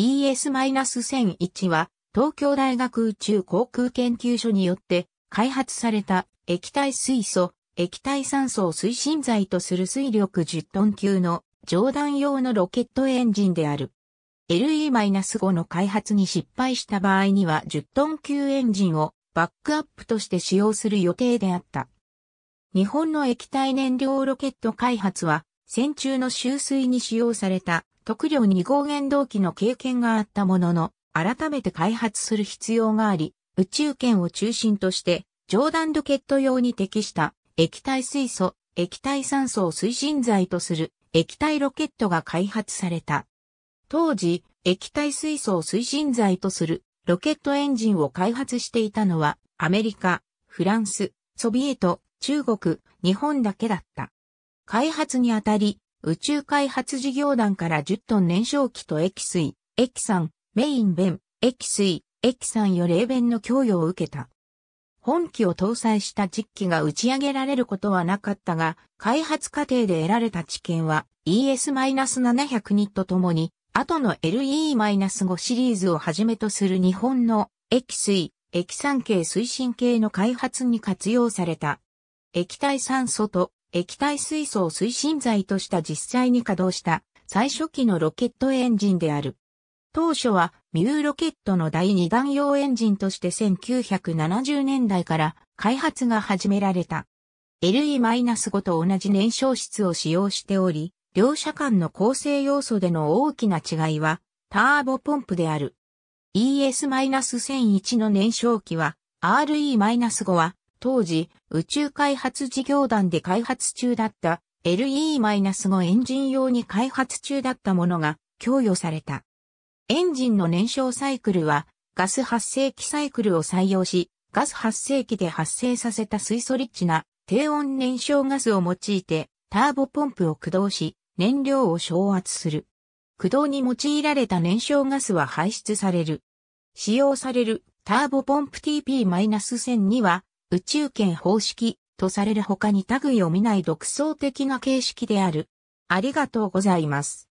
ES-1001 は東京大学宇宙航空研究所によって開発された液体水素、液体酸素を推進剤とする水力10トン級の上段用のロケットエンジンである。LE-5 の開発に失敗した場合には10トン級エンジンをバックアップとして使用する予定であった。日本の液体燃料ロケット開発は戦中の修水に使用された特量2号原動機の経験があったものの、改めて開発する必要があり、宇宙圏を中心として、上段ロケット用に適した液体水素、液体酸素を推進剤とする液体ロケットが開発された。当時、液体水素を推進剤とするロケットエンジンを開発していたのは、アメリカ、フランス、ソビエト、中国、日本だけだった。開発にあたり、宇宙開発事業団から10トン燃焼機と液水、液酸、メイン弁、液水、液酸よ冷弁の供与を受けた。本機を搭載した実機が打ち上げられることはなかったが、開発過程で得られた知見は ES-702 とともに、後の LE-5 シリーズをはじめとする日本の液水、液酸系推進系の開発に活用された。液体酸素と液体水素を推進剤とした実際に稼働した最初期のロケットエンジンである。当初はミューロケットの第2弾用エンジンとして1970年代から開発が始められた。LE-5 と同じ燃焼室を使用しており、両者間の構成要素での大きな違いはターボポンプである。ES-1001 の燃焼器は RE-5 は当時、宇宙開発事業団で開発中だった LE-5 エンジン用に開発中だったものが供与された。エンジンの燃焼サイクルはガス発生器サイクルを採用し、ガス発生器で発生させた水素リッチな低温燃焼ガスを用いてターボポンプを駆動し燃料を消圧する。駆動に用いられた燃焼ガスは排出される。使用されるターボポンプ TP-1000 には宇宙圏方式とされる他に類を見ない独創的な形式である。ありがとうございます。